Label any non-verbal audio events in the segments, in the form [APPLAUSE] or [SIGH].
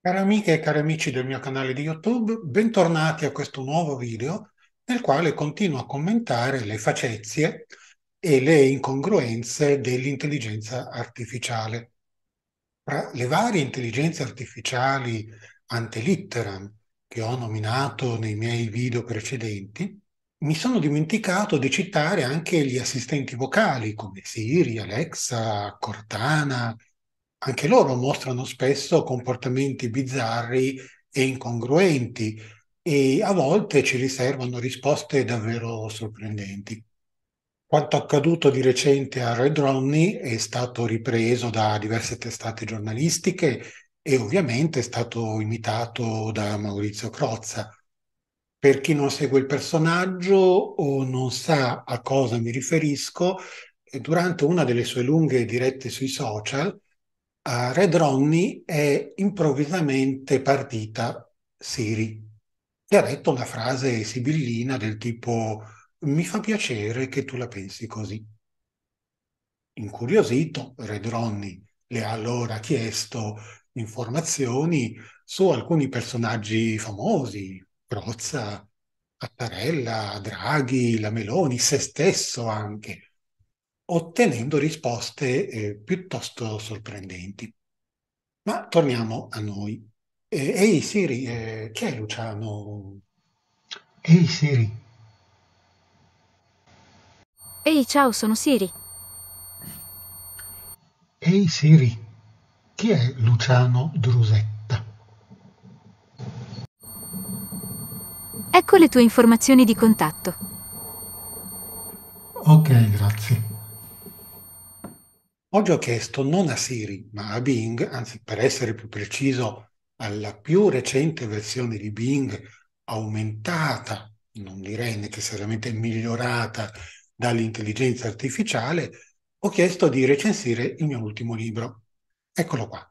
Cari amiche e cari amici del mio canale di YouTube, bentornati a questo nuovo video nel quale continuo a commentare le facezie e le incongruenze dell'intelligenza artificiale. Tra le varie intelligenze artificiali antelitteram che ho nominato nei miei video precedenti, mi sono dimenticato di citare anche gli assistenti vocali come Siri, Alexa, Cortana. Anche loro mostrano spesso comportamenti bizzarri e incongruenti e a volte ci riservano risposte davvero sorprendenti. Quanto accaduto di recente a Red Romney è stato ripreso da diverse testate giornalistiche e ovviamente è stato imitato da Maurizio Crozza. Per chi non segue il personaggio o non sa a cosa mi riferisco, eh, durante una delle sue lunghe dirette sui social, eh, Red Ronnie è improvvisamente partita Siri e ha detto una frase sibillina del tipo mi fa piacere che tu la pensi così. Incuriosito, Red Ronnie le ha allora chiesto informazioni su alcuni personaggi famosi, Crozza, Attarella, Draghi, la Meloni, se stesso anche, ottenendo risposte eh, piuttosto sorprendenti. Ma torniamo a noi. Eh, ehi Siri, eh, chi è Luciano? Ehi Siri. Ehi ciao, sono Siri. Ehi Siri, chi è Luciano Drusetti? Ecco le tue informazioni di contatto. Ok, grazie. Oggi ho chiesto non a Siri, ma a Bing, anzi per essere più preciso, alla più recente versione di Bing aumentata, non direi necessariamente migliorata dall'intelligenza artificiale, ho chiesto di recensire il mio ultimo libro. Eccolo qua.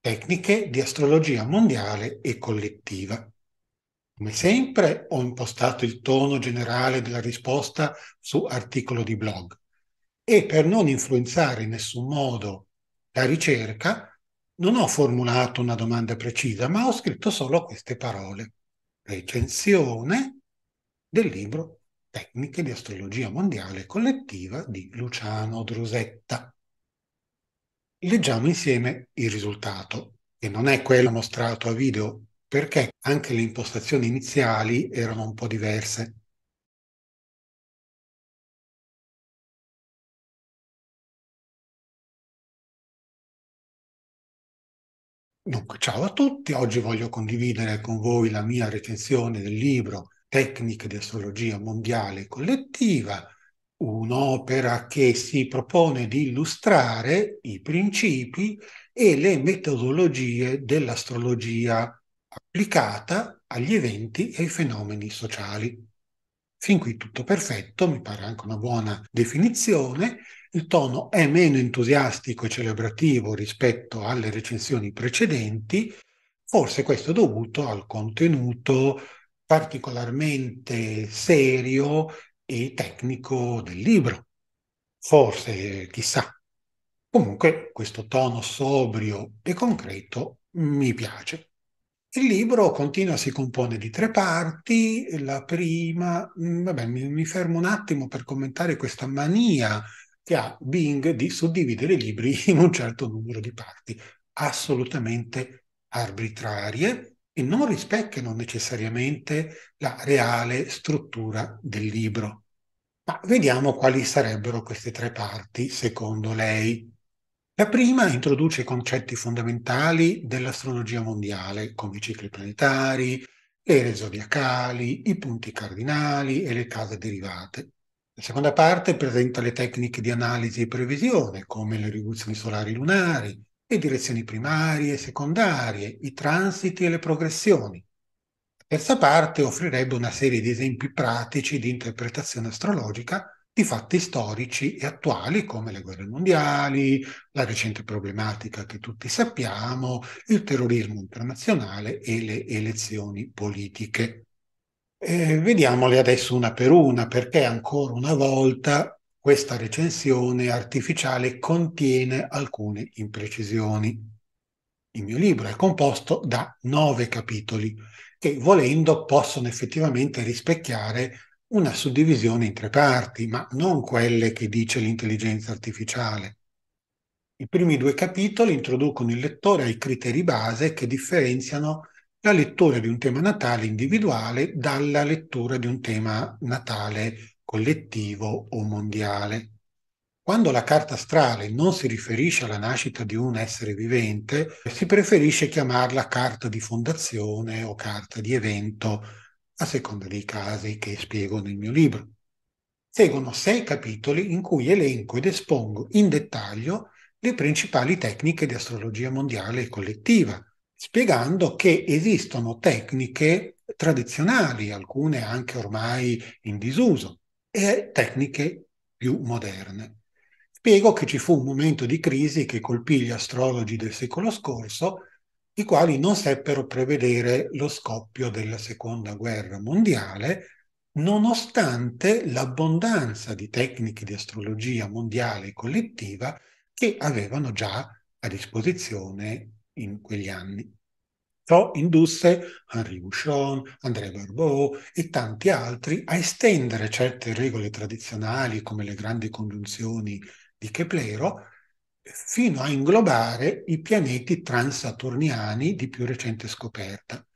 Tecniche di astrologia mondiale e collettiva. Come sempre ho impostato il tono generale della risposta su articolo di blog e per non influenzare in nessun modo la ricerca non ho formulato una domanda precisa, ma ho scritto solo queste parole. Recensione del libro Tecniche di astrologia mondiale collettiva di Luciano Drusetta. Leggiamo insieme il risultato, che non è quello mostrato a video perché anche le impostazioni iniziali erano un po' diverse. Dunque, ciao a tutti, oggi voglio condividere con voi la mia recensione del libro Tecniche di astrologia mondiale collettiva, un'opera che si propone di illustrare i principi e le metodologie dell'astrologia applicata agli eventi e ai fenomeni sociali. Fin qui tutto perfetto, mi pare anche una buona definizione. Il tono è meno entusiastico e celebrativo rispetto alle recensioni precedenti, forse questo è dovuto al contenuto particolarmente serio e tecnico del libro. Forse, chissà. Comunque questo tono sobrio e concreto mi piace. Il libro continua, si compone di tre parti. La prima, mm, vabbè, mi, mi fermo un attimo per commentare questa mania che ha Bing di suddividere i libri [LAUGHS] in un certo numero di parti, assolutamente arbitrarie e non rispecchiano necessariamente la reale struttura del libro. Ma vediamo quali sarebbero queste tre parti, secondo lei. La prima introduce i concetti fondamentali dell'astrologia mondiale, come i cicli planetari, le ere zodiacali, i punti cardinali e le case derivate. La seconda parte presenta le tecniche di analisi e previsione, come le rivoluzioni solari lunari, le direzioni primarie e secondarie, i transiti e le progressioni. La terza parte offrirebbe una serie di esempi pratici di interpretazione astrologica di fatti storici e attuali come le guerre mondiali, la recente problematica che tutti sappiamo, il terrorismo internazionale e le elezioni politiche. Eh, vediamole adesso una per una perché ancora una volta questa recensione artificiale contiene alcune imprecisioni. Il mio libro è composto da nove capitoli che, volendo, possono effettivamente rispecchiare una suddivisione in tre parti, ma non quelle che dice l'intelligenza artificiale. I primi due capitoli introducono il lettore ai criteri base che differenziano la lettura di un tema natale individuale dalla lettura di un tema natale collettivo o mondiale. Quando la carta astrale non si riferisce alla nascita di un essere vivente, si preferisce chiamarla carta di fondazione o carta di evento a seconda dei casi che spiego nel mio libro. Seguono sei capitoli in cui elenco ed espongo in dettaglio le principali tecniche di astrologia mondiale e collettiva, spiegando che esistono tecniche tradizionali, alcune anche ormai in disuso, e tecniche più moderne. Spiego che ci fu un momento di crisi che colpì gli astrologi del secolo scorso i quali non seppero prevedere lo scoppio della seconda guerra mondiale, nonostante l'abbondanza di tecniche di astrologia mondiale collettiva che avevano già a disposizione in quegli anni. Ciò indusse Henri Bouchon, André Barbeau e tanti altri a estendere certe regole tradizionali come le grandi congiunzioni di Keplero fino a inglobare i pianeti transaturniani di più recente scoperta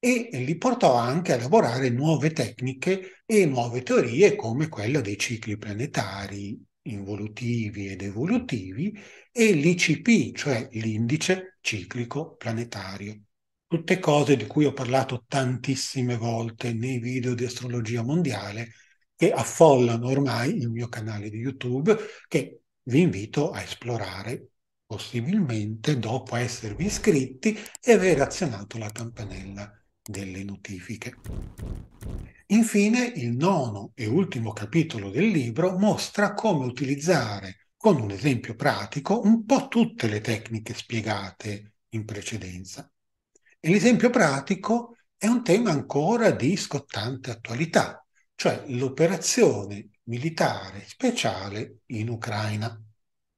e li portò anche a elaborare nuove tecniche e nuove teorie come quella dei cicli planetari involutivi ed evolutivi e l'ICP, cioè l'indice ciclico planetario. Tutte cose di cui ho parlato tantissime volte nei video di astrologia mondiale che affollano ormai il mio canale di YouTube, che vi invito a esplorare, possibilmente dopo esservi iscritti e aver azionato la campanella delle notifiche. Infine, il nono e ultimo capitolo del libro mostra come utilizzare con un esempio pratico un po' tutte le tecniche spiegate in precedenza. E l'esempio pratico è un tema ancora di scottante attualità, cioè l'operazione militare speciale in Ucraina.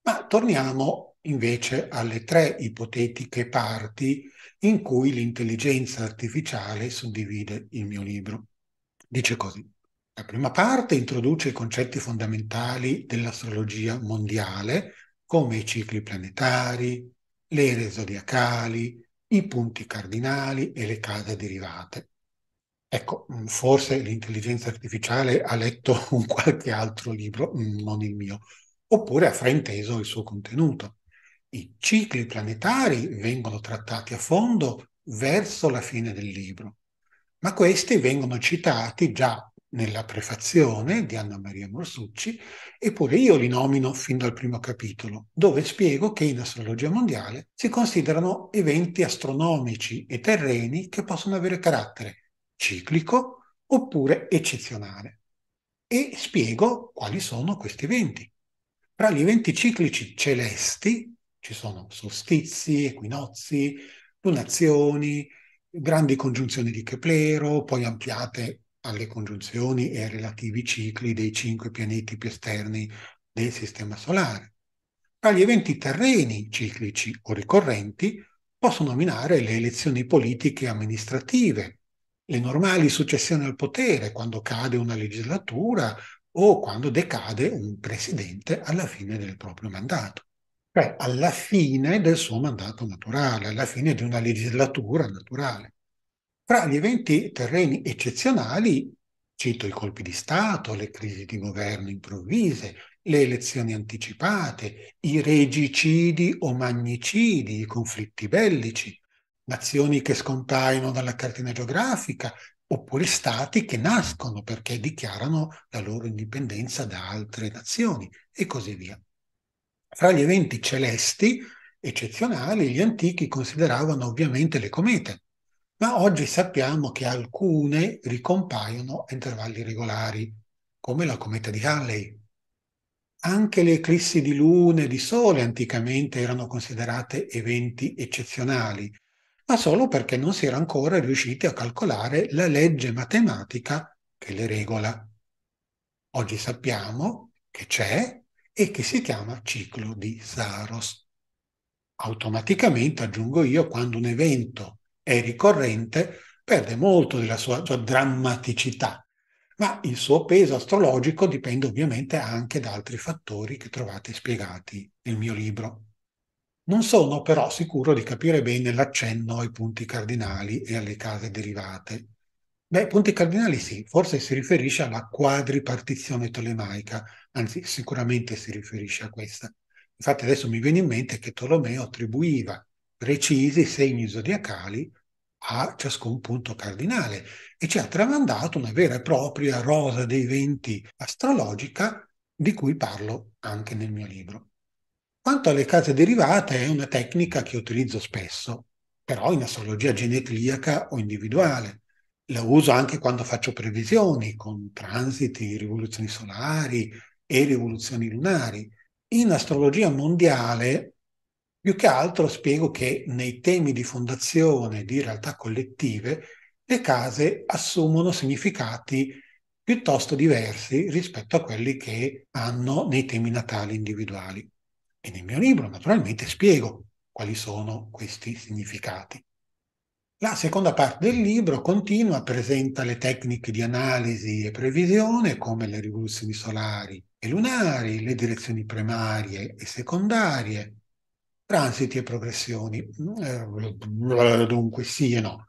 Ma torniamo invece alle tre ipotetiche parti in cui l'intelligenza artificiale suddivide il mio libro. Dice così. La prima parte introduce i concetti fondamentali dell'astrologia mondiale, come i cicli planetari, le ere zodiacali, i punti cardinali e le case derivate. Ecco, mm, forse l'intelligenza artificiale ha letto [LAUGHS] un qualche altro libro, mm, non il mio, oppure ha frainteso il suo contenuto. I cicli planetari vengono trattati a fondo verso la fine del libro, ma questi vengono citati già nella prefazione di Anna Maria Morsucci, eppure io li nomino fin dal primo capitolo, dove spiego che in astrologia mondiale si considerano eventi astronomici e terreni che possono avere carattere ciclico oppure eccezionale. E spiego quali sono questi eventi. Tra gli eventi ciclici celesti ci sono solstizi, equinozi, lunazioni, grandi congiunzioni di Keplero, poi ampliate alle congiunzioni e ai relativi cicli dei cinque pianeti più esterni del Sistema Solare. Tra gli eventi terreni ciclici o ricorrenti possono nominare le elezioni politiche e amministrative, le normali successioni al potere quando cade una legislatura o quando decade un presidente alla fine del proprio mandato, cioè alla fine del suo mandato naturale, alla fine di una legislatura naturale. Fra gli eventi terreni eccezionali cito i colpi di Stato, le crisi di governo improvvise, le elezioni anticipate, i regicidi o magnicidi, i conflitti bellici, nazioni che scompaiono dalla cartina geografica, oppure stati che nascono perché dichiarano la loro indipendenza da altre nazioni e così via. Fra gli eventi celesti eccezionali, gli antichi consideravano ovviamente le comete, ma oggi sappiamo che alcune ricompaiono a intervalli regolari, come la cometa di Halley. Anche le eclissi di luna e di sole anticamente erano considerate eventi eccezionali, ma solo perché non si era ancora riusciti a calcolare la legge matematica che le regola. Oggi sappiamo che c'è e che si chiama ciclo di Saros. Automaticamente, aggiungo io, quando un evento è ricorrente, perde molto della sua, sua drammaticità, ma il suo peso astrologico dipende ovviamente anche da altri fattori che trovate spiegati nel mio libro. Non sono però sicuro di capire bene l'accenno ai punti cardinali e alle case derivate. Beh, punti cardinali sì, forse si riferisce alla quadripartizione tolemaica, anzi sicuramente si riferisce a questa. Infatti adesso mi viene in mente che Tolomeo attribuiva precisi segni zodiacali a ciascun punto cardinale e ci ha tramandato una vera e propria rosa dei venti astrologica di cui parlo anche nel mio libro. Quanto alle case derivate è una tecnica che utilizzo spesso, però in astrologia genetliaca o individuale. La uso anche quando faccio previsioni con transiti, rivoluzioni solari e rivoluzioni lunari. In astrologia mondiale, più che altro spiego che nei temi di fondazione di realtà collettive, le case assumono significati piuttosto diversi rispetto a quelli che hanno nei temi natali individuali. E nel mio libro naturalmente spiego quali sono questi significati. La seconda parte del libro continua, presenta le tecniche di analisi e previsione come le rivoluzioni solari e lunari, le direzioni primarie e secondarie, transiti e progressioni. Eh, dunque sì e no.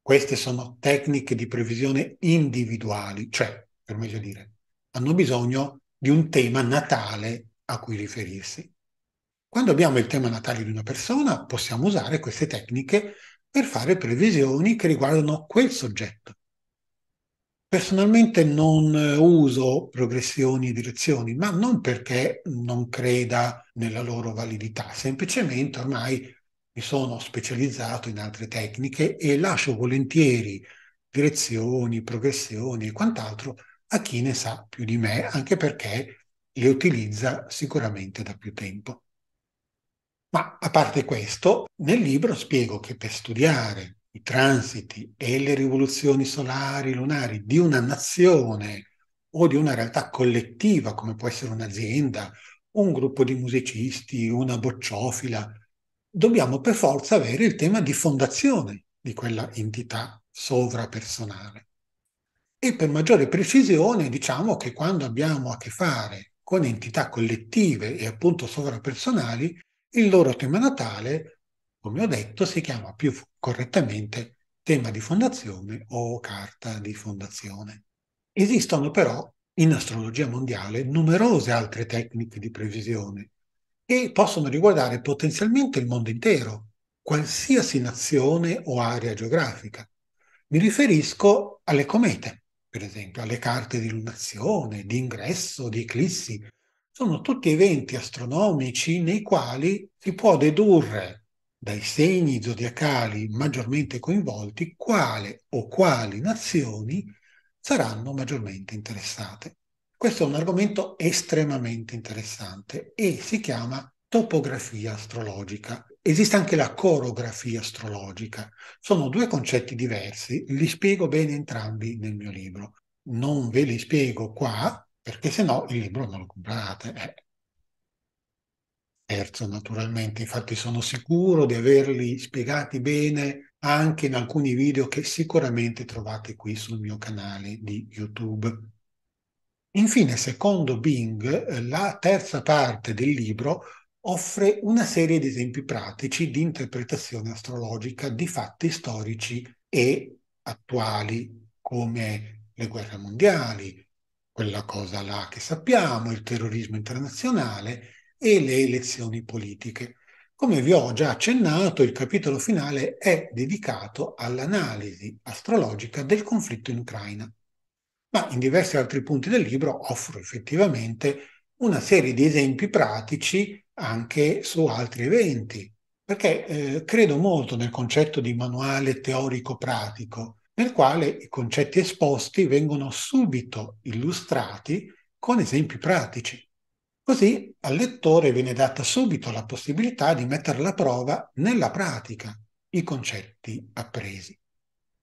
Queste sono tecniche di previsione individuali, cioè, per meglio dire, hanno bisogno di un tema natale a cui riferirsi. Quando abbiamo il tema natale di una persona, possiamo usare queste tecniche per fare previsioni che riguardano quel soggetto. Personalmente non eh, uso progressioni e direzioni, ma non perché non creda nella loro validità, semplicemente ormai mi sono specializzato in altre tecniche e lascio volentieri direzioni, progressioni e quant'altro a chi ne sa più di me, anche perché le utilizza sicuramente da più tempo. Ma a parte questo, nel libro spiego che per studiare i transiti e le rivoluzioni solari, lunari di una nazione o di una realtà collettiva come può essere un'azienda, un gruppo di musicisti, una bocciofila, dobbiamo per forza avere il tema di fondazione di quella entità sovrapersonale. E per maggiore precisione diciamo che quando abbiamo a che fare con entità collettive e appunto sovrapersonali, il loro tema natale, come ho detto, si chiama più correttamente tema di fondazione o carta di fondazione. Esistono però in astrologia mondiale numerose altre tecniche di previsione che possono riguardare potenzialmente il mondo intero, qualsiasi nazione o area geografica. Mi riferisco alle comete, per esempio, alle carte di lunazione, di ingresso, di eclissi, sono tutti eventi astronomici nei quali si può dedurre dai segni zodiacali maggiormente coinvolti quale o quali nazioni saranno maggiormente interessate. Questo è un argomento estremamente interessante e si chiama topografia astrologica. Esiste anche la corografia astrologica. Sono due concetti diversi, li spiego bene entrambi nel mio libro. Non ve li spiego qua perché se no il libro non lo comprate. Eh. Terzo, naturalmente, infatti sono sicuro di averli spiegati bene anche in alcuni video che sicuramente trovate qui sul mio canale di YouTube. Infine, secondo Bing, eh, la terza parte del libro offre una serie di esempi pratici di interpretazione astrologica di fatti storici e attuali, come le guerre mondiali, quella cosa là che sappiamo, il terrorismo internazionale e le elezioni politiche. Come vi ho già accennato, il capitolo finale è dedicato all'analisi astrologica del conflitto in Ucraina, ma in diversi altri punti del libro offro effettivamente una serie di esempi pratici anche su altri eventi, perché eh, credo molto nel concetto di manuale teorico-pratico nel quale i concetti esposti vengono subito illustrati con esempi pratici. Così al lettore viene data subito la possibilità di mettere alla prova nella pratica i concetti appresi.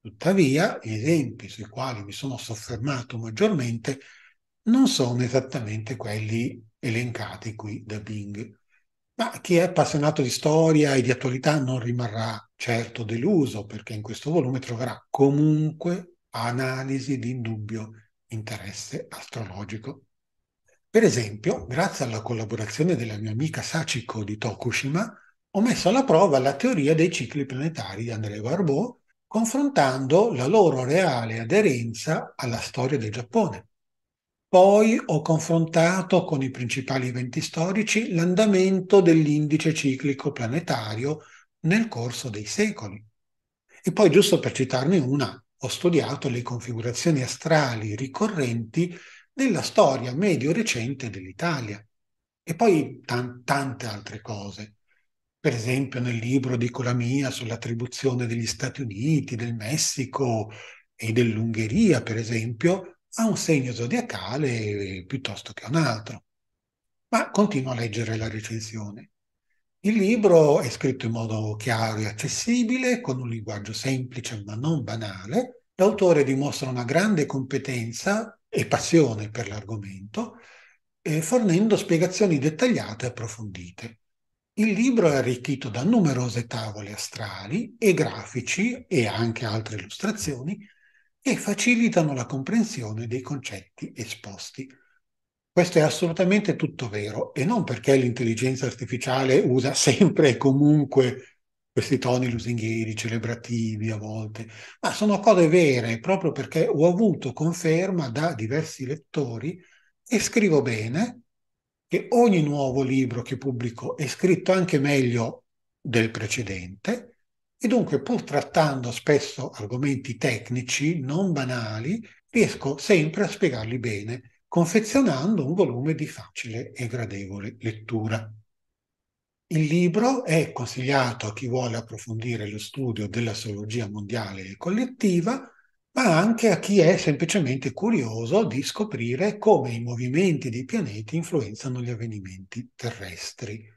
Tuttavia, gli esempi sui quali mi sono soffermato maggiormente non sono esattamente quelli elencati qui da Bing, ma chi è appassionato di storia e di attualità non rimarrà certo deluso perché in questo volume troverà comunque analisi di indubbio interesse astrologico. Per esempio, grazie alla collaborazione della mia amica Sachiko di Tokushima, ho messo alla prova la teoria dei cicli planetari di André Barbeau confrontando la loro reale aderenza alla storia del Giappone. Poi ho confrontato con i principali eventi storici l'andamento dell'indice ciclico planetario nel corso dei secoli. E poi, giusto per citarne una, ho studiato le configurazioni astrali ricorrenti nella storia medio-recente dell'Italia e poi tan- tante altre cose. Per esempio nel libro di Colamia sull'attribuzione degli Stati Uniti, del Messico e dell'Ungheria, per esempio, a un segno zodiacale piuttosto che a un altro. Ma continuo a leggere la recensione. Il libro è scritto in modo chiaro e accessibile, con un linguaggio semplice ma non banale. L'autore dimostra una grande competenza e passione per l'argomento, eh, fornendo spiegazioni dettagliate e approfondite. Il libro è arricchito da numerose tavole astrali e grafici e anche altre illustrazioni che facilitano la comprensione dei concetti esposti. Questo è assolutamente tutto vero e non perché l'intelligenza artificiale usa sempre e comunque questi toni lusinghieri, celebrativi a volte, ma sono cose vere proprio perché ho avuto conferma da diversi lettori e scrivo bene che ogni nuovo libro che pubblico è scritto anche meglio del precedente e dunque pur trattando spesso argomenti tecnici non banali riesco sempre a spiegarli bene confezionando un volume di facile e gradevole lettura. Il libro è consigliato a chi vuole approfondire lo studio della zoologia mondiale e collettiva, ma anche a chi è semplicemente curioso di scoprire come i movimenti dei pianeti influenzano gli avvenimenti terrestri.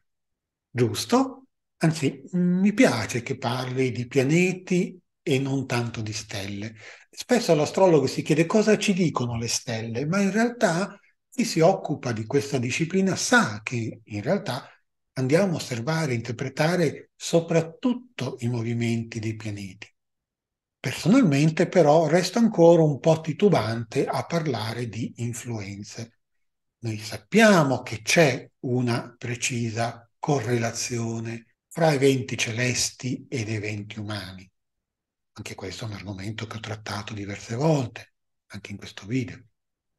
Giusto? Anzi, mi piace che parli di pianeti e non tanto di stelle, spesso l'astrologo si chiede cosa ci dicono le stelle, ma in realtà chi si occupa di questa disciplina sa che in realtà andiamo a osservare, interpretare soprattutto i movimenti dei pianeti. Personalmente però resto ancora un po' titubante a parlare di influenze. Noi sappiamo che c'è una precisa correlazione fra eventi celesti ed eventi umani. Anche questo è un argomento che ho trattato diverse volte, anche in questo video.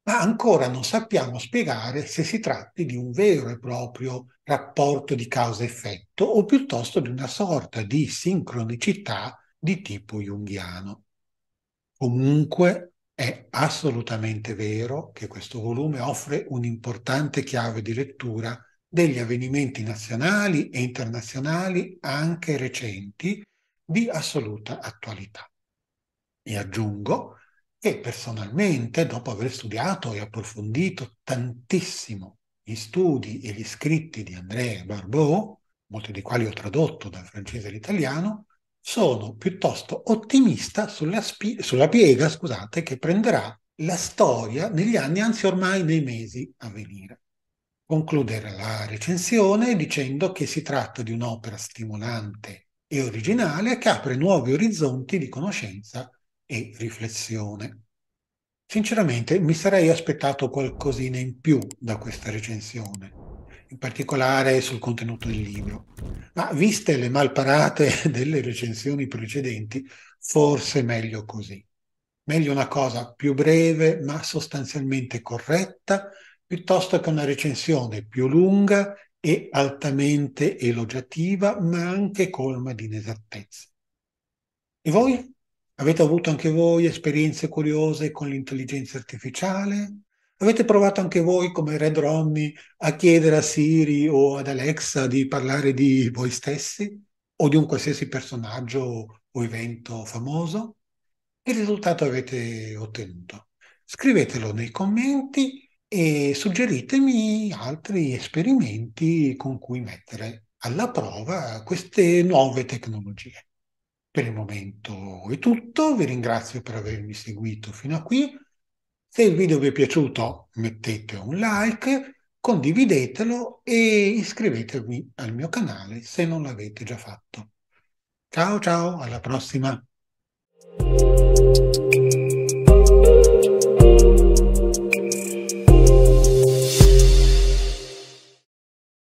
Ma ancora non sappiamo spiegare se si tratti di un vero e proprio rapporto di causa-effetto o piuttosto di una sorta di sincronicità di tipo junghiano. Comunque è assolutamente vero che questo volume offre un'importante chiave di lettura degli avvenimenti nazionali e internazionali anche recenti di assoluta attualità. E aggiungo che personalmente, dopo aver studiato e approfondito tantissimo gli studi e gli scritti di André Barbeau, molti dei quali ho tradotto dal francese all'italiano, sono piuttosto ottimista sulla, spi- sulla piega scusate, che prenderà la storia negli anni, anzi ormai nei mesi a venire. Concludere la recensione dicendo che si tratta di un'opera stimolante e originale che apre nuovi orizzonti di conoscenza e riflessione. Sinceramente mi sarei aspettato qualcosina in più da questa recensione, in particolare sul contenuto del libro, ma viste le malparate [LAUGHS] delle recensioni precedenti, forse meglio così. Meglio una cosa più breve ma sostanzialmente corretta, piuttosto che una recensione più lunga e altamente elogiativa, ma anche colma di inesattezze. E voi? Avete avuto anche voi esperienze curiose con l'intelligenza artificiale? Avete provato anche voi, come Red Romney, a chiedere a Siri o ad Alexa di parlare di voi stessi o di un qualsiasi personaggio o evento famoso? Che risultato avete ottenuto? Scrivetelo nei commenti e suggeritemi altri esperimenti con cui mettere alla prova queste nuove tecnologie. Per il momento è tutto, vi ringrazio per avermi seguito fino a qui. Se il video vi è piaciuto mettete un like, condividetelo e iscrivetevi al mio canale se non l'avete già fatto. Ciao ciao, alla prossima!